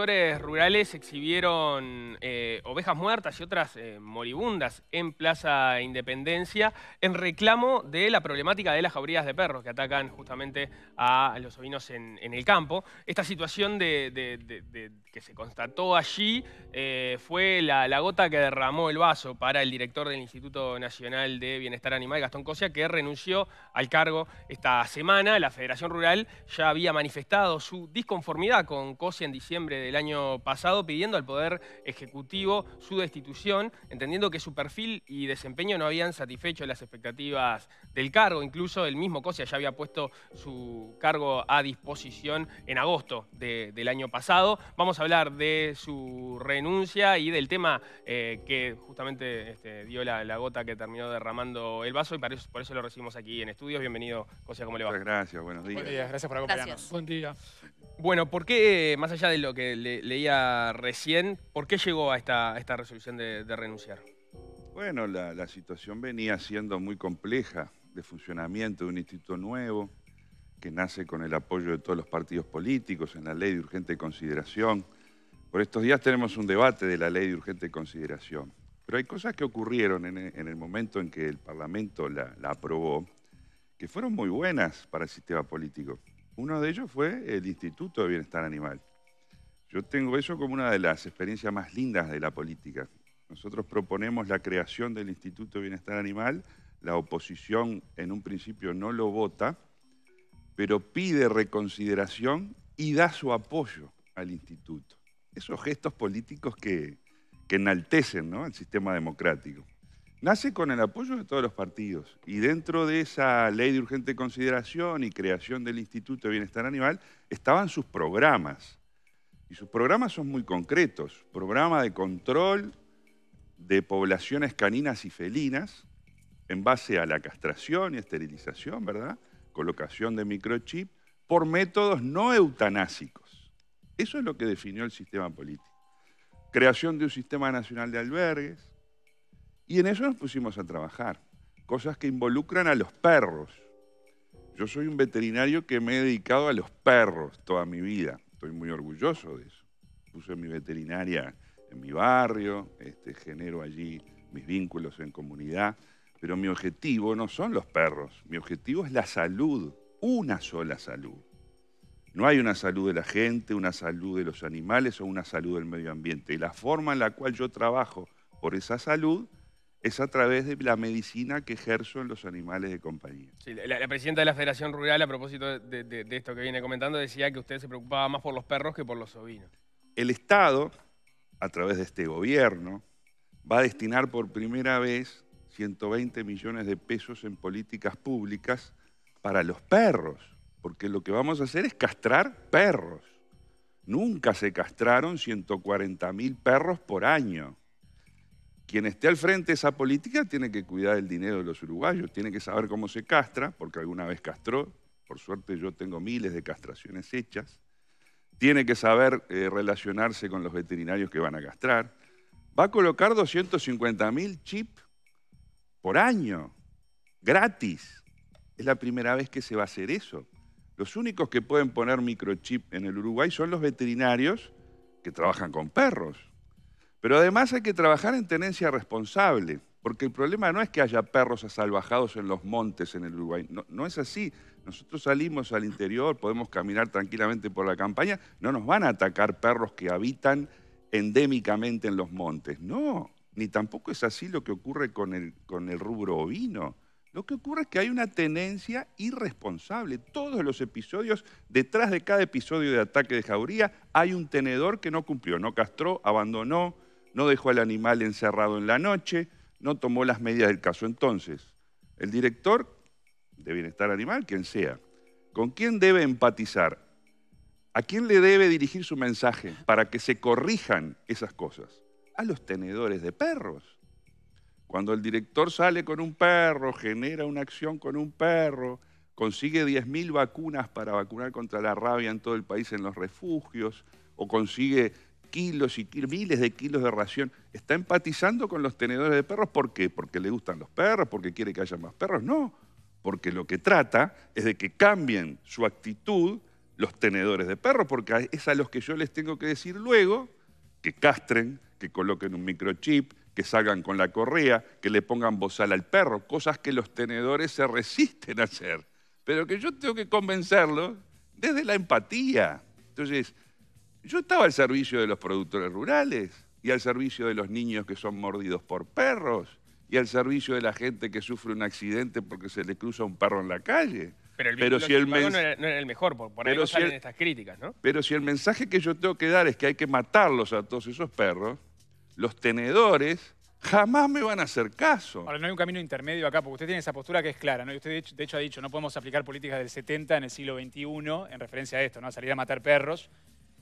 productores rurales exhibieron eh, ovejas muertas y otras eh, moribundas en Plaza Independencia en reclamo de la problemática de las jaurías de perros que atacan justamente a los ovinos en, el campo. Esta situación de, que se constató allí eh, fue la, la, gota que derramó el vaso para el director del Instituto Nacional de Bienestar Animal, Gastón Cosia, que renunció al cargo esta semana. La Federación Rural ya había manifestado su disconformidad con Cosia en diciembre de el año pasado pidiendo al Poder Ejecutivo su destitución, entendiendo que su perfil y desempeño no habían satisfecho las expectativas del cargo. Incluso el mismo Cosia ya había puesto su cargo a disposición en agosto del año pasado. Vamos a hablar de su renuncia y del tema eh, que justamente este, dio la, gota que terminó derramando el vaso y por eso, lo recibimos aquí en estudios. Bienvenido, Cosia, ¿cómo le va? gracias, buenos días. gracias por acompañarnos. Buen día. Bueno, ¿por qué, eh, más allá de lo que leía recién, por qué llegó a esta, resolución de, renunciar? Bueno, la, situación venía siendo muy compleja de funcionamiento de un instituto nuevo que nace con el apoyo de todos los partidos políticos en la ley de urgente consideración. Por estos días tenemos un debate de la ley de urgente consideración, pero hay cosas que ocurrieron en, el momento en que el Parlamento la aprobó que fueron muy buenas para el sistema político. Uno de ellos fue el Instituto de Bienestar Animal. Yo tengo eso como una de las experiencias más lindas de la política. Nosotros proponemos la creación del Instituto de Bienestar Animal, la oposición en un principio no lo vota, pero pide reconsideración y da su apoyo al instituto. Esos gestos políticos que, enaltecen el sistema democrático. Nace con el apoyo de todos los partidos y dentro de esa ley de urgente consideración y creación del Instituto de Bienestar Animal estaban sus programas. Y sus programas son muy concretos. Programa de control de poblaciones caninas y felinas en base a la castración y esterilización, ¿verdad? Colocación de microchip por métodos no eutanásicos. Eso es lo que definió el sistema político. Creación de un sistema nacional de albergues, y en eso nos pusimos a trabajar, cosas que involucran a los perros. Yo soy un veterinario que me he dedicado a los perros toda mi vida. Estoy muy orgulloso de eso. Puse mi veterinaria en mi barrio, este, genero allí mis vínculos en comunidad, pero mi objetivo no son los perros, mi objetivo es la salud, una sola salud. No hay una salud de la gente, una salud de los animales o una salud del medio ambiente. Y la forma en la cual yo trabajo por esa salud es a través de la medicina que ejerzo en los animales de compañía. la, presidenta de la Federación Rural, a propósito de, de, esto que viene comentando, decía que usted se preocupaba más por los perros que por los ovinos. El Estado, a través de este gobierno, va a destinar por primera vez 120 millones de pesos en políticas públicas para los perros, porque lo que vamos a hacer es castrar perros. Nunca se castraron 140 mil perros por año quien esté al frente de esa política tiene que cuidar el dinero de los uruguayos, tiene que saber cómo se castra, porque alguna vez castró, por suerte yo tengo miles de castraciones hechas, tiene que saber eh, relacionarse con los veterinarios que van a castrar, va a colocar 250.000 mil chips por año, gratis. Es la primera vez que se va a hacer eso. Los únicos que pueden poner microchip en el Uruguay son los veterinarios que trabajan con perros. Pero además hay que trabajar en tenencia responsable, porque el problema no es que haya perros asalvajados en los montes en el Uruguay, no, es así. Nosotros salimos al interior, podemos caminar tranquilamente por la campaña, no nos van a atacar perros que habitan endémicamente en los montes, no, ni tampoco es así lo que ocurre con el, con el rubro ovino. Lo que ocurre es que hay una tenencia irresponsable. Todos los episodios, detrás de cada episodio de ataque de jauría, hay un tenedor que no cumplió, no castró, abandonó, no dejó al animal encerrado en la noche, no tomó las medidas del caso. Entonces, el director de bienestar animal, quien sea, ¿con quién debe empatizar? ¿A quién le debe dirigir su mensaje para que se corrijan esas cosas? A los tenedores de perros. Cuando el director sale con un perro, genera una acción con un perro, consigue 10.000 vacunas para vacunar contra la rabia en todo el país en los refugios, o consigue kilos y miles de kilos de ración. Está empatizando con los tenedores de perros. ¿Por qué? ¿Porque le gustan los perros? ¿Porque quiere que haya más perros? No, porque lo que trata es de que cambien su actitud los tenedores de perros, porque es a los que yo les tengo que decir luego que castren, que coloquen un microchip, que salgan con la correa, que le pongan bozal al perro, cosas que los tenedores se resisten a hacer, pero que yo tengo que convencerlos desde la empatía. Entonces, yo estaba al servicio de los productores rurales y al servicio de los niños que son mordidos por perros y al servicio de la gente que sufre un accidente porque se le cruza un perro en la calle. Pero el si el no, el mejor, por, por salen estas críticas, ¿no? Pero si el mensaje que yo tengo que dar es que hay que matarlos a todos esos perros, los tenedores jamás me van a hacer caso. Ahora, no hay un camino intermedio acá, porque usted tiene esa postura que es clara, ¿no? usted, de hecho, ha dicho, no podemos aplicar políticas del 70 en el siglo XXI en referencia a esto, ¿no? salir a matar perros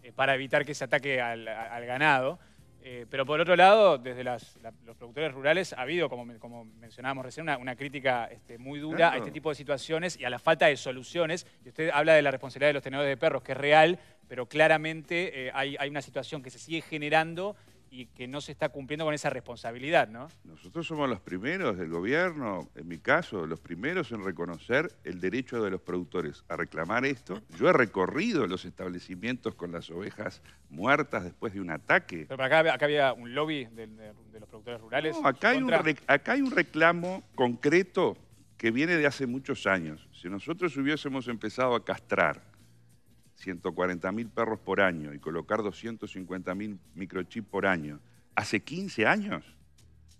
eh, para evitar que se ataque al, ganado. Eh, pero por otro lado, desde los productores rurales ha habido, como, mencionábamos recién, una, crítica este, muy dura a este tipo de situaciones y a la falta de soluciones. Y usted habla de la responsabilidad de los tenedores de perros, que es real, pero claramente eh, hay, una situación que se sigue generando y que no se está cumpliendo con esa responsabilidad, ¿no? Nosotros somos los primeros del gobierno, en mi caso, los primeros en reconocer el derecho de los productores a reclamar esto. Yo he recorrido los establecimientos con las ovejas muertas después de un ataque. Pero acá, había un lobby de, los productores rurales. No, acá hay un reclamo concreto que viene de hace muchos años. Si nosotros hubiésemos empezado a castrar 140.000 perros por año y colocar 250.000 microchips por año, hace 15 años,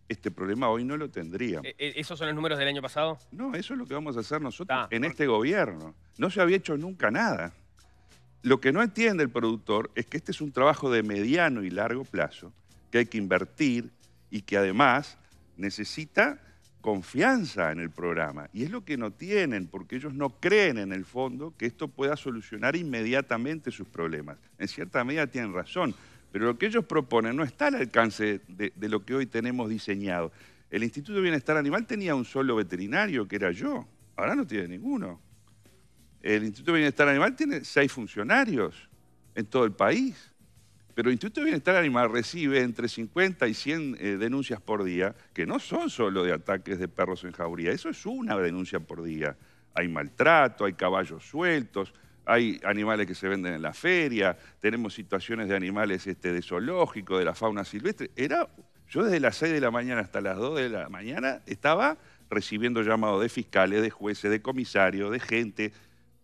este problema hoy no lo tendría. Eh, eh, ¿Esos son los números del año pasado? No, eso es lo que vamos a hacer nosotros ah, en este gobierno. No se había hecho nunca nada. Lo que no entiende el productor es que este es un trabajo de mediano y largo plazo, que hay que invertir y que además necesita confianza en el programa. Y es lo que no tienen, porque ellos no creen en el fondo que esto pueda solucionar inmediatamente sus problemas. En cierta medida tienen razón, pero lo que ellos proponen no está al alcance de, lo que hoy tenemos diseñado. El Instituto de Bienestar Animal tenía un solo veterinario, que era yo. Ahora no tiene ninguno. El Instituto de Bienestar Animal tiene seis funcionarios en todo el país. Pero el Instituto de Bienestar Animal recibe entre 50 y 100 eh, denuncias por día, que no son solo de ataques de perros en jauría, eso es una denuncia por día. Hay maltrato, hay caballos sueltos, hay animales que se venden en la feria, tenemos situaciones de animales este, de zoológico, de la fauna silvestre. Era, yo desde las 6 de la mañana hasta las 2 de la mañana estaba recibiendo llamados de fiscales, de jueces, de comisarios, de gente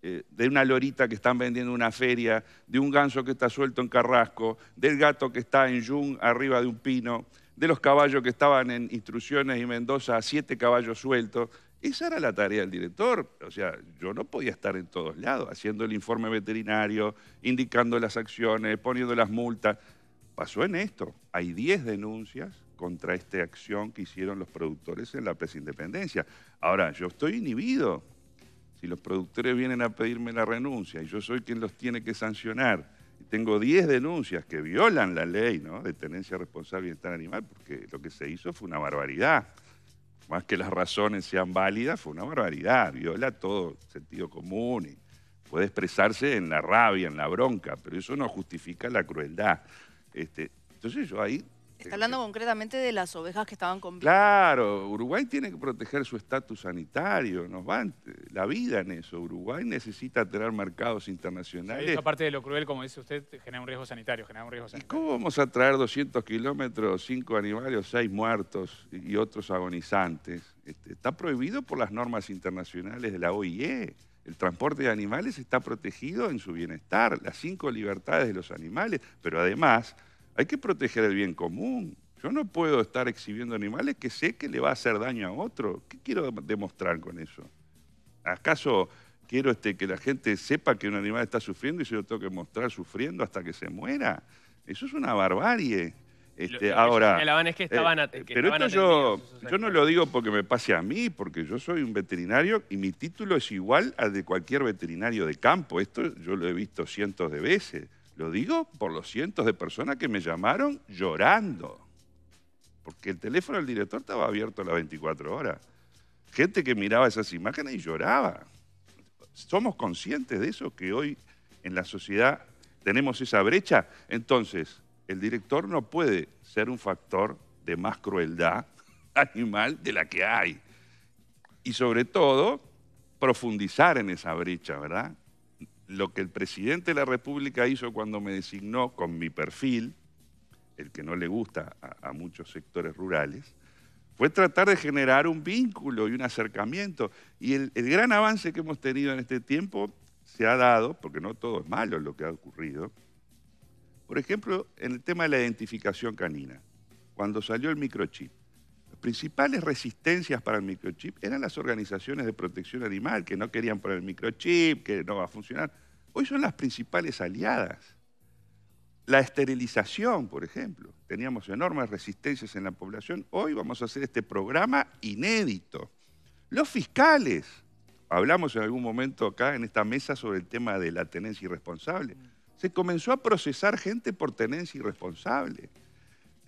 eh, de una lorita que están vendiendo en una feria, de un ganso que está suelto en Carrasco, del gato que está en Jung arriba de un pino, de los caballos que estaban en Instrucciones y Mendoza, siete caballos sueltos. Esa era la tarea del director. O sea, yo no podía estar en todos lados, haciendo el informe veterinario, indicando las acciones, poniendo las multas. Pasó en esto. Hay 10 denuncias contra esta acción que hicieron los productores en la presa Independencia. Ahora, yo estoy inhibido y los productores vienen a pedirme la renuncia y yo soy quien los tiene que sancionar, tengo 10 denuncias que violan la ley ¿no? de tenencia responsable y bienestar animal, porque lo que se hizo fue una barbaridad. Más que las razones sean válidas, fue una barbaridad, viola todo sentido común y puede expresarse en la rabia, en la bronca, pero eso no justifica la crueldad. Este, entonces yo ahí Está hablando concretamente de las ovejas que estaban con Claro, Uruguay tiene que proteger su estatus sanitario, nos van la vida en eso. Uruguay necesita tener mercados internacionales. aparte de lo cruel, como dice usted, genera un riesgo sanitario, genera un riesgo cómo vamos a traer 200 kilómetros, 5 animales, 6 muertos y otros agonizantes? Este, está prohibido por las normas internacionales de la OIE. El transporte de animales está protegido en su bienestar, las cinco libertades de los animales, pero además hay que proteger el bien común. Yo no puedo estar exhibiendo animales que sé que le va a hacer daño a otro. ¿Qué quiero demostrar con eso? ¿Acaso quiero este, que la gente sepa que un animal está sufriendo y se lo tengo que mostrar sufriendo hasta que se muera? Eso es una barbarie. Este, ahora, eh, pero esto yo, yo no lo digo porque me pase a mí, porque yo soy un veterinario y mi título es igual al de cualquier veterinario de campo. Esto yo lo he visto cientos de veces. Lo digo por los cientos de personas que me llamaron llorando, porque el teléfono del director estaba abierto las 24 horas. Gente que miraba esas imágenes y lloraba. Somos conscientes de eso, que hoy en la sociedad tenemos esa brecha. Entonces, el director no puede ser un factor de más crueldad animal de la que hay. Y sobre todo, profundizar en esa brecha, ¿verdad? lo que el presidente de la República hizo cuando me designó con mi perfil, el que no le gusta a, muchos sectores rurales, fue tratar de generar un vínculo y un acercamiento. Y el, gran avance que hemos tenido en este tiempo se ha dado, porque no todo es malo lo que ha ocurrido, por ejemplo, en el tema de la identificación canina, cuando salió el microchip principales resistencias para el microchip eran las organizaciones de protección animal, que no querían poner el microchip, que no va a funcionar. Hoy son las principales aliadas. La esterilización, por ejemplo. Teníamos enormes resistencias en la población. Hoy vamos a hacer este programa inédito. Los fiscales. Hablamos en algún momento acá en esta mesa sobre el tema de la tenencia irresponsable. Se comenzó a procesar gente por tenencia irresponsable.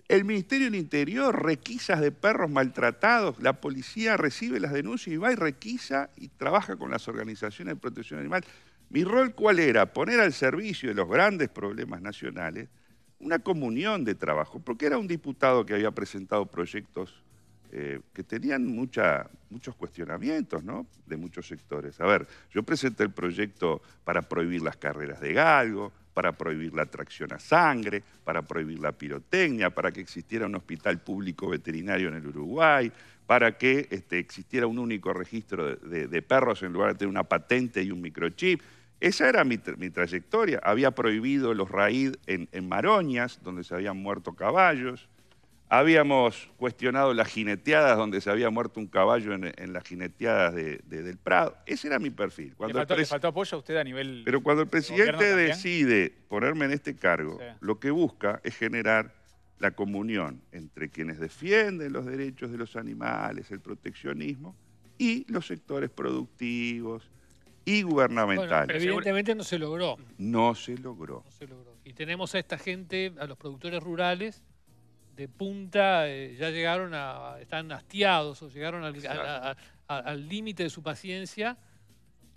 El Ministerio del Interior, requisas de perros maltratados, la policía recibe las denuncias y va y requisa y trabaja con las organizaciones de protección animal. Mi rol cuál era? Poner al servicio de los grandes problemas nacionales una comunión de trabajo, porque era un diputado que había presentado proyectos eh, que tenían muchos cuestionamientos ¿no? de muchos sectores. A ver, yo presenté el proyecto para prohibir las carreras de galgo, para prohibir la tracción a sangre, para prohibir la pirotecnia, para que existiera un hospital público veterinario en el Uruguay, para que este, existiera un único registro de, perros en lugar de tener una patente y un microchip. Esa era mi, trayectoria. Había prohibido los raíz en, en Maroñas, donde se habían muerto caballos. Habíamos cuestionado las jineteadas donde se había muerto un caballo en, las jineteadas del Prado. Ese era mi perfil. le, faltó, apoyo a usted a nivel... Pero cuando el presidente decide ponerme en este cargo, lo que busca es generar la comunión entre quienes defienden los derechos de los animales, el proteccionismo, y los sectores productivos y gubernamentales. evidentemente No se logró. No se logró. Y tenemos a esta gente, a los productores rurales, de punta eh, ya llegaron a, están hastiados o llegaron al límite de su paciencia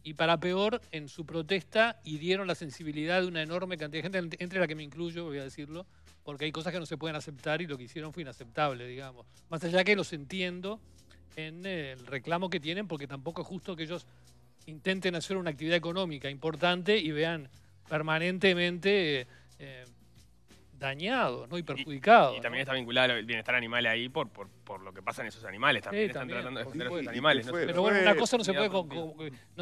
y para peor, en su protesta hirieron la sensibilidad de una enorme cantidad de gente, entre la que me incluyo, voy a decirlo, porque hay cosas que no se pueden aceptar y lo que hicieron fue inaceptable, digamos. Más allá que los entiendo en eh, el reclamo que tienen, porque tampoco es justo que ellos intenten hacer una actividad económica importante y vean permanentemente... Eh, dañados ¿no? y perjudicados. Y, también está vinculado el bienestar animal ahí por, lo que pasa en esos animales. También están tratando de defender a esos animales. pero bueno, una cosa no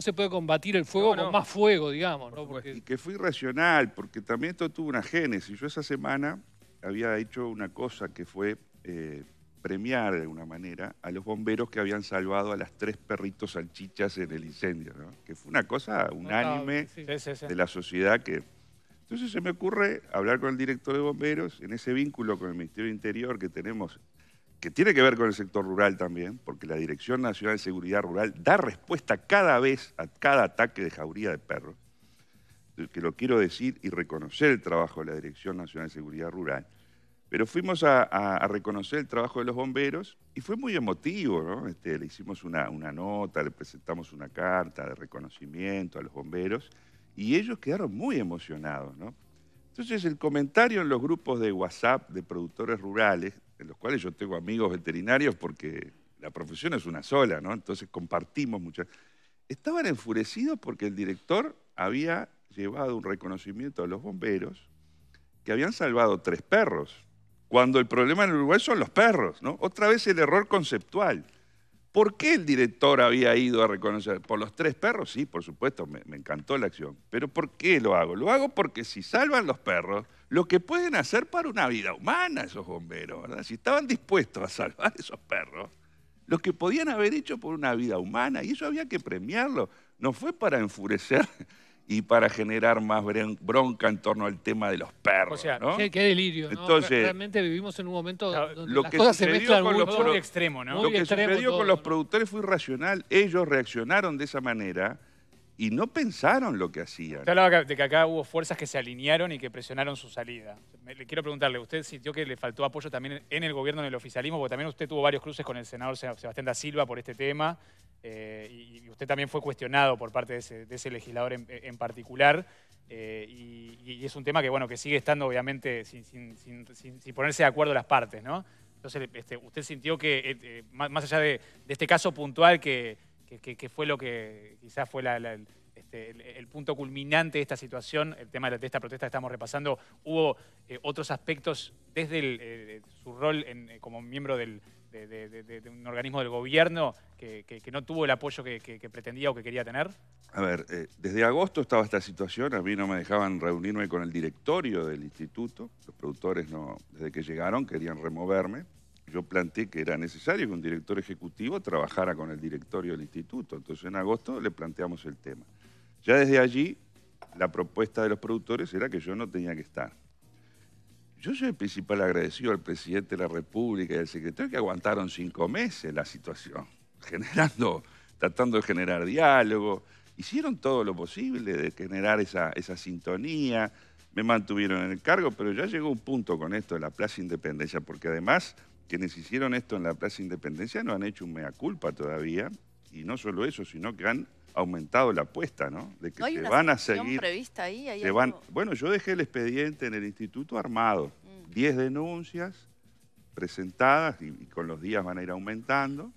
se, puede combatir el fuego con más fuego, digamos. Y que fue irracional, porque también esto tuvo una génesis. Yo esa semana había hecho una cosa que fue eh, premiar de alguna manera a los bomberos que habían salvado a las tres perritos salchichas en el incendio, ¿no? que fue una cosa unánime de la sociedad que entonces se me ocurre hablar con el director de bomberos en ese vínculo con el Ministerio de Interior que tenemos, que tiene que ver con el sector rural también, porque la Dirección Nacional de Seguridad Rural da respuesta cada vez a cada ataque de jauría de perros, que lo quiero decir y reconocer el trabajo de la Dirección Nacional de Seguridad Rural. Pero fuimos a, reconocer el trabajo de los bomberos y fue muy emotivo, este, le hicimos una, una, nota, le presentamos una carta de reconocimiento a los bomberos y ellos quedaron muy emocionados. ¿no? Entonces el comentario en los grupos de WhatsApp de productores rurales, en los cuales yo tengo amigos veterinarios porque la profesión es una sola, ¿no? entonces compartimos muchas... Estaban enfurecidos porque el director había llevado un reconocimiento a los bomberos que habían salvado tres perros, cuando el problema en Uruguay son los perros, ¿no? Otra vez el error conceptual. ¿Por qué el director había ido a reconocer? Por los tres perros, sí, por supuesto, me, encantó la acción. Pero ¿por qué lo hago? Lo hago porque si salvan los perros, lo que pueden hacer para una vida humana esos bomberos, Si estaban dispuestos a salvar esos perros, lo que podían haber hecho por una vida humana, y eso había que premiarlo, no fue para enfurecer y para generar más bronca en torno al tema de los perros. O sea, qué, delirio. Realmente vivimos en un momento donde lo las que cosas se mezclan con extremo, ¿no? Lo que sucedió con los productores fue irracional. Ellos reaccionaron de esa manera y no pensaron lo que hacían. Usted hablaba de que acá hubo fuerzas que se alinearon y que presionaron su salida. le quiero preguntarle, ¿usted sintió que le faltó apoyo también en el gobierno, en el oficialismo? Porque también usted tuvo varios cruces con el senador Sebastián da Silva por este tema eh, y, usted también fue cuestionado por parte de ese, legislador en, particular. Eh, y, es un tema que, bueno, que sigue estando obviamente sin, ponerse de acuerdo las partes, ¿no? Entonces, este, ¿usted sintió que, eh, más, allá de, de este caso puntual que que, fue lo que quizás fue este, el, punto culminante de esta situación, el tema de esta protesta que estamos repasando, hubo eh, otros aspectos desde su rol eh, como miembro de, un organismo del gobierno que, no tuvo el apoyo que, pretendía o que quería tener? A ver, eh, desde agosto estaba esta situación, a mí no me dejaban reunirme con el directorio del instituto, los productores no, desde que llegaron querían removerme yo planteé que era necesario que un director ejecutivo trabajara con el directorio del instituto. Entonces en agosto le planteamos el tema. Ya desde allí la propuesta de los productores era que yo no tenía que estar. Yo soy principal agradecido al presidente de la República y al secretario que aguantaron cinco meses la situación, generando, tratando de generar diálogo. Hicieron todo lo posible de generar esa, esa sintonía, me mantuvieron en el cargo, pero ya llegó un punto con esto de la Plaza Independencia, porque además quienes hicieron esto en la Plaza Independencia no han hecho un mea culpa todavía, y no solo eso, sino que han aumentado la apuesta, ¿no? De que se van a seguir. prevista ahí? Bueno, yo dejé el expediente en el instituto armado. Mm. Diez denuncias presentadas y, con los días van a ir aumentando.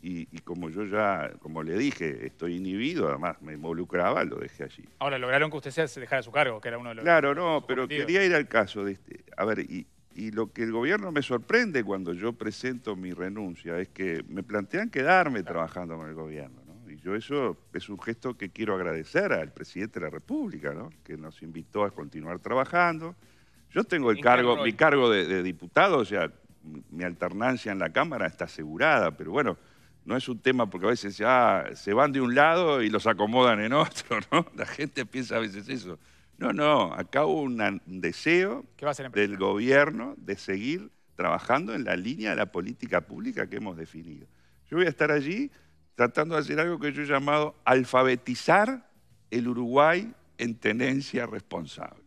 Y, como yo ya, como le dije, estoy inhibido, además me involucraba, lo dejé allí. Ahora, lograron que usted se dejara su cargo, que era uno de los... Claro, no, pero quería ir al caso. De este, a ver, y, y lo que el gobierno me sorprende cuando yo presento mi renuncia es que me plantean quedarme trabajando con el gobierno. Y yo eso es un gesto que quiero agradecer al presidente de la República, que nos invitó a continuar trabajando. Yo tengo el cargo, mi cargo de, diputado, o sea, mi alternancia en la Cámara está asegurada, pero bueno, no es un tema porque a veces ah, se van de un lado y los acomodan en otro, ¿no? La gente piensa a veces eso. No, no, acá hubo un deseo del gobierno de seguir trabajando en la línea de la política pública que hemos definido. Yo voy a estar allí tratando de hacer algo que yo he llamado alfabetizar el Uruguay en tenencia responsable.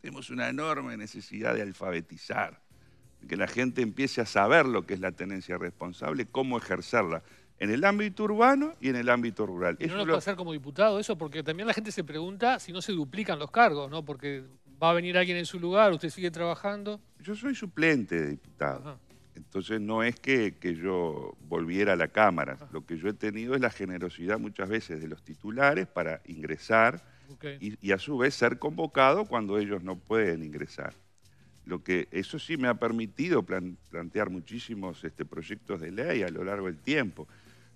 Tenemos una enorme necesidad de alfabetizar, que la gente empiece a saber lo que es la tenencia responsable, cómo ejercerla en el ámbito urbano y en el ámbito rural. ¿Y no lo, puede hacer como diputado eso? Porque también la gente se pregunta si no se duplican los cargos, ¿no? Porque va a venir alguien en su lugar, usted sigue trabajando. Yo soy suplente de diputado. Entonces no es que, yo volviera a la Cámara. Lo que yo he tenido es la generosidad muchas veces de los titulares para ingresar y, a su vez ser convocado cuando ellos no pueden ingresar. Lo que eso sí me ha permitido plantear muchísimos este, proyectos de ley a lo largo del tiempo.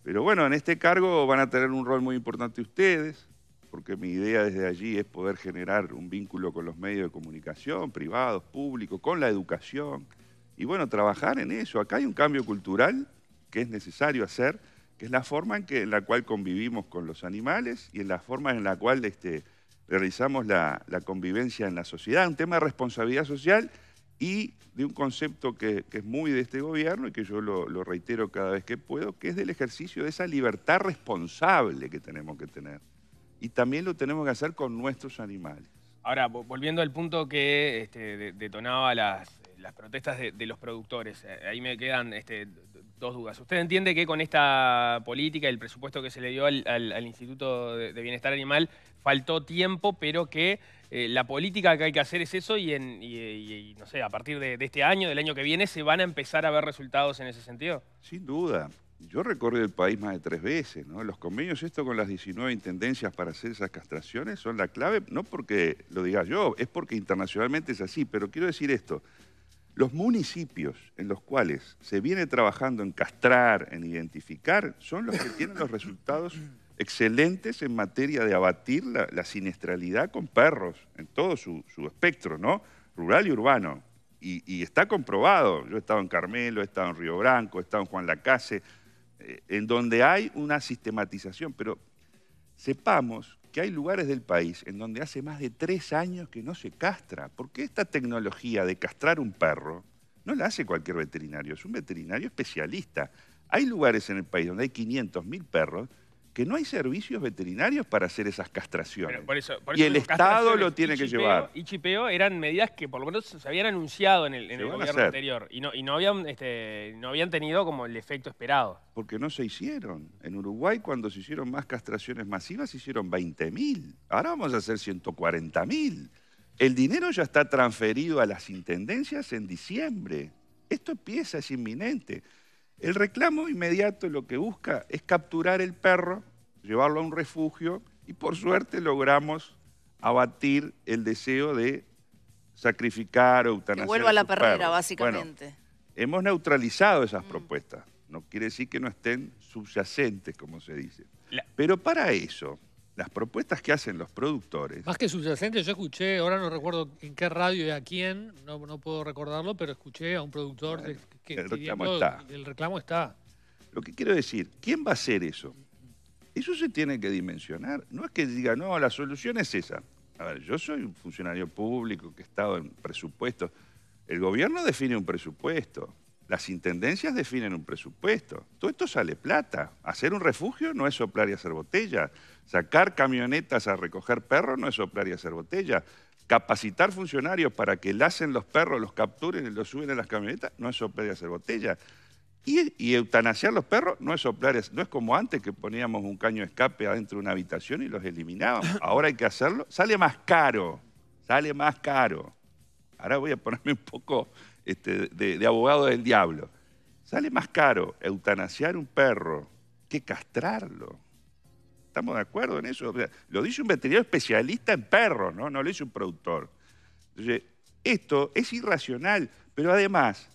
Pero bueno, en este cargo van a tener un rol muy importante ustedes, porque mi idea desde allí es poder generar un vínculo con los medios de comunicación, privados, públicos, con la educación. Y bueno, trabajar en eso. Acá hay un cambio cultural que es necesario hacer, que es la forma en, que, la cual convivimos con los animales y en la forma en la cual este, realizamos la, la convivencia en la sociedad. Un tema de responsabilidad social y de un concepto que, es muy de este gobierno y que yo lo, reitero cada vez que puedo, que es del ejercicio de esa libertad responsable que tenemos que tener. Y también lo tenemos que hacer con nuestros animales. Ahora, volviendo al punto que este, detonaba las, protestas de, los productores, eh, ahí me quedan este, dos dudas. ¿Usted entiende que con esta política, el presupuesto que se le dio al, Instituto de, Bienestar Animal, faltó tiempo, pero que eh, la política que hay que hacer es eso y, no sé, a partir de, este año, del año que viene, se van a empezar a ver resultados en ese sentido? Sin duda. Yo recorrí el país más de tres veces, Los convenios esto con las 19 intendencias para hacer esas castraciones son la clave, no porque lo diga yo, es porque internacionalmente es así, pero quiero decir esto, los municipios en los cuales se viene trabajando en castrar, en identificar, son los que tienen los resultados excelentes en materia de abatir la, siniestralidad con perros, en todo su, espectro, ¿no? Rural y urbano. Y, está comprobado, yo he estado en Carmelo, he estado en Río Branco, he estado en Juan Lacase, eh, en donde hay una sistematización, pero sepamos que hay lugares del país en donde hace más de tres años que no se castra. Porque esta tecnología de castrar un perro no la hace cualquier veterinario, es un veterinario especialista. Hay lugares en el país donde hay 500.000 perros que no hay servicios veterinarios para hacer esas castraciones. y el Estado lo tiene que llevar. Y chipeo eran medidas que por lo menos se habían anunciado en el, gobierno anterior y no, y no, habían, este, no habían tenido como el efecto esperado. Porque no se hicieron. En Uruguay cuando se hicieron más castraciones masivas se hicieron 20.000. Ahora vamos a hacer 140.000. El dinero ya está transferido a las intendencias en diciembre. Esto empieza, es inminente. El reclamo inmediato lo que busca es capturar el perro, llevarlo a un refugio y por suerte logramos abatir el deseo de sacrificar o eutanasiar. Que vuelva a la perrera, básicamente. hemos neutralizado esas mm. propuestas. No quiere decir que no estén subyacentes, como se dice. Pero para eso, las propuestas que hacen los productores. Más que subyacentes, yo escuché, ahora no recuerdo en qué radio y a quién, no, puedo recordarlo, pero escuché a un productor que el reclamo está. El reclamo está. Lo que quiero decir, ¿quién va a hacer eso? Eso se tiene que dimensionar. No es que diga, no, la solución es esa. A ver, yo soy un funcionario público que he estado en presupuestos. El gobierno define un presupuesto. Las intendencias definen un presupuesto. Todo esto sale plata. Hacer un refugio no es soplar y hacer botella. Sacar camionetas a recoger perros no es soplar y hacer botella. Capacitar funcionarios para que lacen los perros, los capturen y los suben a las camionetas no es soplar y hacer botella. Y, y, eutanasiar los perros no es soplar, no es como antes que poníamos un caño de escape adentro de una habitación y los eliminábamos. Ahora hay que hacerlo. Sale más caro, sale más caro. Ahora voy a ponerme un poco este, de, abogado del diablo. Sale más caro eutanasiar un perro que castrarlo. ¿Estamos de acuerdo en eso? lo dice un veterinario especialista en perros, ¿no? No lo dice un productor. Entonces, esto es irracional, pero además,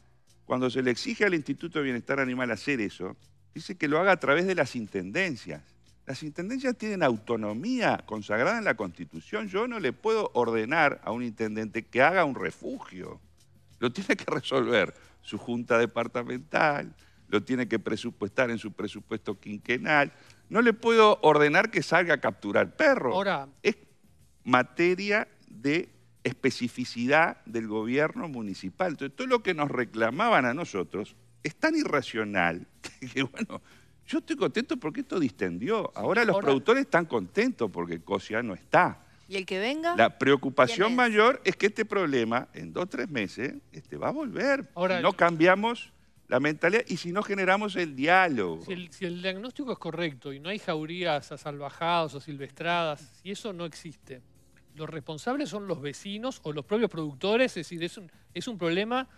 cuando se le exige al Instituto de Bienestar Animal hacer eso, dice que lo haga a través de las intendencias. Las intendencias tienen autonomía consagrada en la Constitución. Yo no le puedo ordenar a un intendente que haga un refugio. Lo tiene que resolver su junta departamental, lo tiene que presupuestar en su presupuesto quinquenal. No le puedo ordenar que salga a capturar perros. Ahora, es materia de especificidad del gobierno municipal. Entonces, todo lo que nos reclamaban a nosotros es tan irracional que, bueno, yo estoy contento porque esto distendió. Ahora los productores están contentos porque Cosia no está. ¿Y el que venga? La preocupación mayor es que este problema, en dos o tres meses, este, va a volver. Ahora, si no cambiamos la mentalidad y si no generamos el diálogo. Si el, diagnóstico es correcto y no hay jaurías salvajados o silvestradas, si eso no existe, los responsables son los vecinos o los propios productores, es decir, es un, es un problema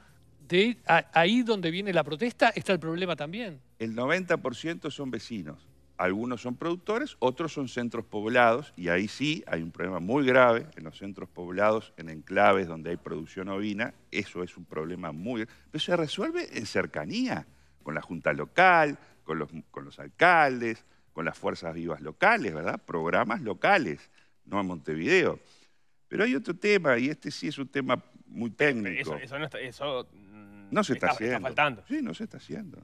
de ahí donde viene la protesta, está el problema también. El 90% son vecinos algunos son productores, otros son centros poblados, y ahí sí hay un problema muy grave en los centros poblados, en enclaves donde hay producción ovina, eso es un problema muy grave, pero se resuelve en cercanía, con la junta local, con los, alcaldes, con las fuerzas vivas locales, ¿verdad? Programas locales, no a Montevideo. Pero hay otro tema, y este sí es un tema muy técnico. Eso, eso no, se está, haciendo. Está faltando. Sí, no se está haciendo.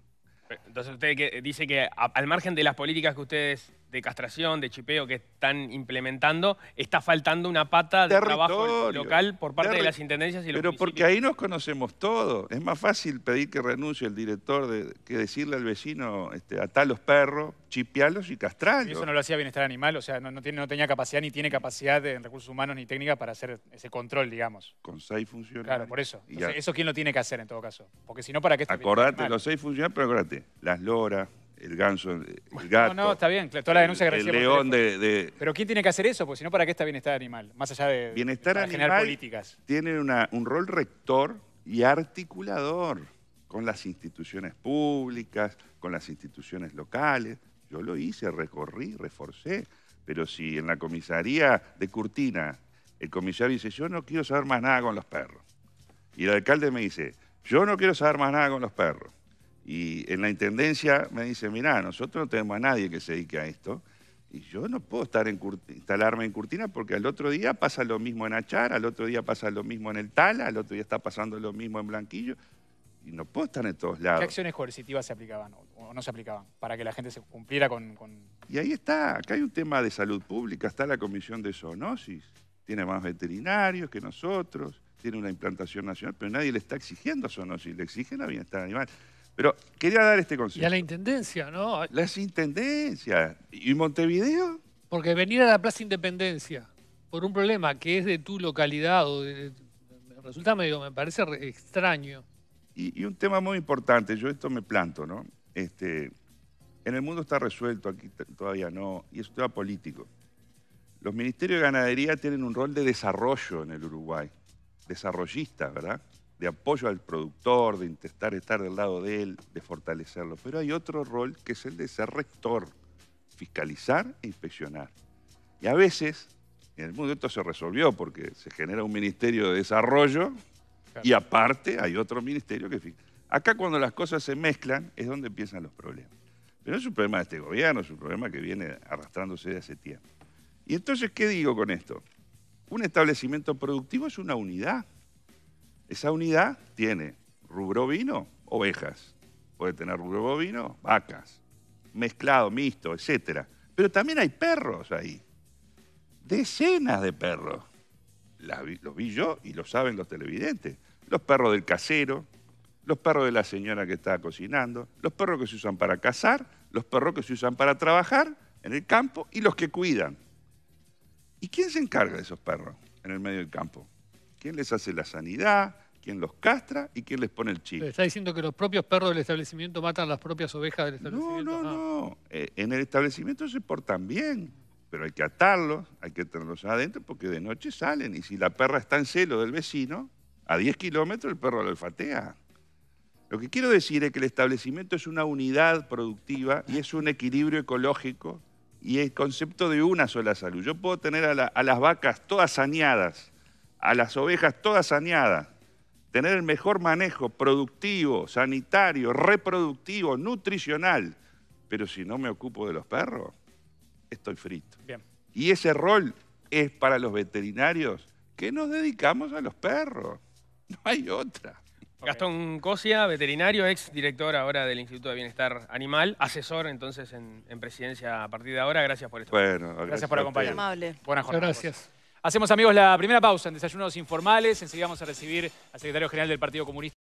Entonces usted dice que al margen de las políticas que ustedes de castración, de chipeo que están implementando, está faltando una pata de trabajo local por parte de las intendencias y los Pero porque ahí nos conocemos todo Es más fácil pedir que renuncie el director que decirle al vecino, este, atá los perros, chipealos y castralos. Eso no lo hacía Bienestar Animal, o sea, no, tiene, no tenía capacidad ni tiene capacidad de, recursos humanos ni técnica para hacer ese control, digamos. Con seis funcionarios. Claro, por eso. ¿Eso quién lo tiene que hacer en todo caso? Porque si no, ¿para qué Acordate, los seis funcionarios, pero acordate, las loras, el ganso, el gato. No, no, está bien, toda la denuncia que recibimos. león de, Pero ¿quién tiene que hacer eso? Porque si no, ¿para qué está bienestar animal? Más allá de, bienestar animal políticas. Tiene un rol rector y articulador con las instituciones públicas, con las instituciones locales. Yo lo hice, recorrí, reforcé. Pero si en la comisaría de Curtina el comisario dice, yo no quiero saber más nada con los perros. Y el alcalde me dice, yo no quiero saber más nada con los perros. Y en la intendencia me dice, mira nosotros no tenemos a nadie que se dedique a esto. Y yo no puedo estar en instalarme en Cortina porque al otro día pasa lo mismo en Achar, al otro día pasa lo mismo en el Tala, al otro día está pasando lo mismo en Blanquillo. Y no puedo estar en todos lados. ¿Qué acciones coercitivas se aplicaban o no se aplicaban para que la gente se cumpliera con, con... Y ahí está, acá hay un tema de salud pública, está la Comisión de Zoonosis, tiene más veterinarios que nosotros, tiene una implantación nacional, pero nadie le está exigiendo zoonosis, le exigen a bienestar animal. Pero quería dar este consejo. Y a la intendencia, ¿no? Las intendencias. ¿Y Montevideo? Porque venir a la Plaza Independencia por un problema que es de tu localidad o resulta medio, me parece extraño. Y, un tema muy importante, yo esto me planto, ¿no? Este, en el mundo está resuelto, aquí todavía no, y es un tema político. Los ministerios de ganadería tienen un rol de desarrollo en el Uruguay, desarrollista, ¿verdad? de apoyo al productor, de intentar estar del lado de él, de fortalecerlo. Pero hay otro rol que es el de ser rector, fiscalizar e inspeccionar. Y a veces, en el mundo esto se resolvió porque se genera un ministerio de desarrollo y aparte hay otro ministerio que... Acá cuando las cosas se mezclan es donde empiezan los problemas. Pero no es un problema de este gobierno, es un problema que viene arrastrándose de hace tiempo. Y entonces, ¿qué digo con esto? Un establecimiento productivo es una unidad esa unidad tiene rubro vino, ovejas. Puede tener rubro bovino, vacas. Mezclado, mixto, etc. Pero también hay perros ahí. Decenas de perros. los vi yo y lo saben los televidentes. Los perros del casero, los perros de la señora que está cocinando, los perros que se usan para cazar, los perros que se usan para trabajar en el campo y los que cuidan. ¿Y quién se encarga de esos perros en el medio del campo? ¿Quién les hace la sanidad? ¿Quién los castra y quién les pone el chip? ¿Está diciendo que los propios perros del establecimiento matan a las propias ovejas del establecimiento? No, no, ah. no. Eh, en el establecimiento se portan bien, pero hay que atarlos, hay que tenerlos adentro porque de noche salen. Y si la perra está en celo del vecino, a 10 kilómetros el perro lo olfatea. Lo que quiero decir es que el establecimiento es una unidad productiva y es un equilibrio ecológico y el concepto de una sola salud. Yo puedo tener a, a las vacas todas saneadas, a las ovejas todas saneadas, tener el mejor manejo productivo, sanitario, reproductivo, nutricional. Pero si no me ocupo de los perros, estoy frito. Bien. Y ese rol es para los veterinarios que nos dedicamos a los perros. No hay otra. Gastón Cosia, veterinario, ex director ahora del Instituto de Bienestar Animal, asesor entonces en, presidencia a partir de ahora. Gracias por esto. Bueno, gracias, por acompañarnos. Buenas Gracias. Hacemos, amigos, la primera pausa en Desayunos Informales. Enseguida vamos a recibir al secretario general del Partido Comunista.